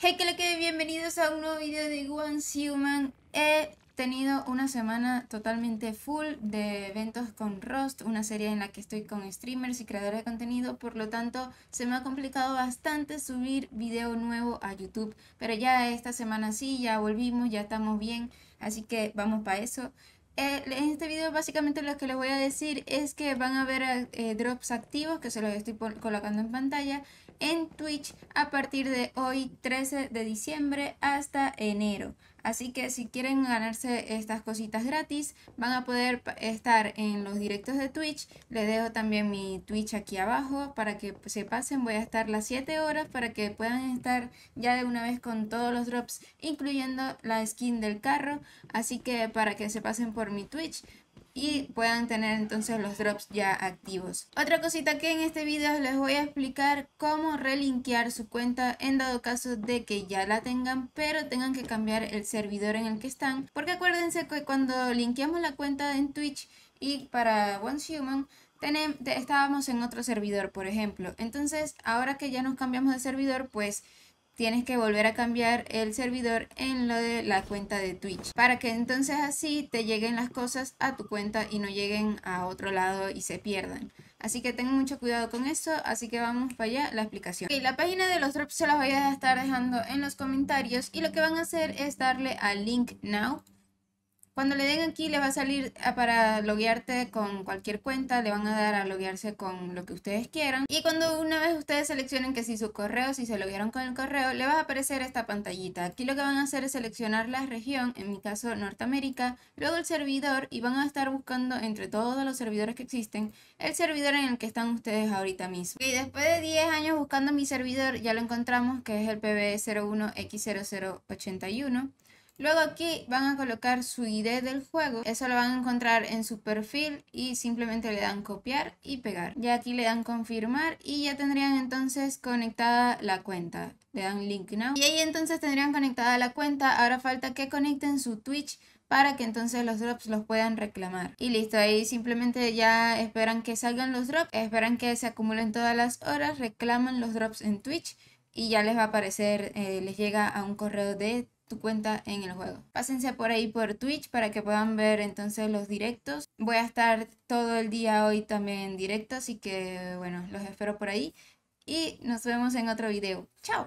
Hey, que le quede bienvenidos a un nuevo video de One Human. He tenido una semana totalmente full de eventos con Rost una serie en la que estoy con streamers y creadores de contenido, por lo tanto se me ha complicado bastante subir video nuevo a YouTube, pero ya esta semana sí, ya volvimos, ya estamos bien, así que vamos para eso. Eh, en este video básicamente lo que les voy a decir es que van a ver eh, drops activos, que se los estoy colocando en pantalla, en Twitch a partir de hoy 13 de diciembre hasta enero. Así que si quieren ganarse estas cositas gratis, van a poder estar en los directos de Twitch. Les dejo también mi Twitch aquí abajo para que se pasen. Voy a estar las 7 horas para que puedan estar ya de una vez con todos los drops, incluyendo la skin del carro. Así que para que se pasen por mi Twitch y puedan tener entonces los drops ya activos. Otra cosita que en este video les voy a explicar cómo relinkear su cuenta en dado caso de que ya la tengan pero tengan que cambiar el servidor en el que están porque acuérdense que cuando linkeamos la cuenta en Twitch y para Once Human estábamos en otro servidor por ejemplo entonces ahora que ya nos cambiamos de servidor pues tienes que volver a cambiar el servidor en lo de la cuenta de Twitch para que entonces así te lleguen las cosas a tu cuenta y no lleguen a otro lado y se pierdan. Así que ten mucho cuidado con eso, así que vamos para allá la explicación. Y la página de los drops se las voy a estar dejando en los comentarios y lo que van a hacer es darle al link now cuando le den aquí, le va a salir ah, para loguearte con cualquier cuenta, le van a dar a loguearse con lo que ustedes quieran. Y cuando una vez ustedes seleccionen que si su correo, si se loguearon con el correo, le va a aparecer esta pantallita. Aquí lo que van a hacer es seleccionar la región, en mi caso Norteamérica, luego el servidor y van a estar buscando entre todos los servidores que existen el servidor en el que están ustedes ahorita mismo. Y después de 10 años buscando mi servidor, ya lo encontramos que es el PB01X0081. Luego aquí van a colocar su ID del juego, eso lo van a encontrar en su perfil y simplemente le dan copiar y pegar. Ya aquí le dan confirmar y ya tendrían entonces conectada la cuenta. Le dan link now y ahí entonces tendrían conectada la cuenta. Ahora falta que conecten su Twitch para que entonces los drops los puedan reclamar. Y listo, ahí simplemente ya esperan que salgan los drops, esperan que se acumulen todas las horas, reclaman los drops en Twitch y ya les va a aparecer, eh, les llega a un correo de tu cuenta en el juego. Pásense por ahí por Twitch para que puedan ver entonces los directos. Voy a estar todo el día hoy también en directo, así que bueno, los espero por ahí. Y nos vemos en otro video. ¡Chao!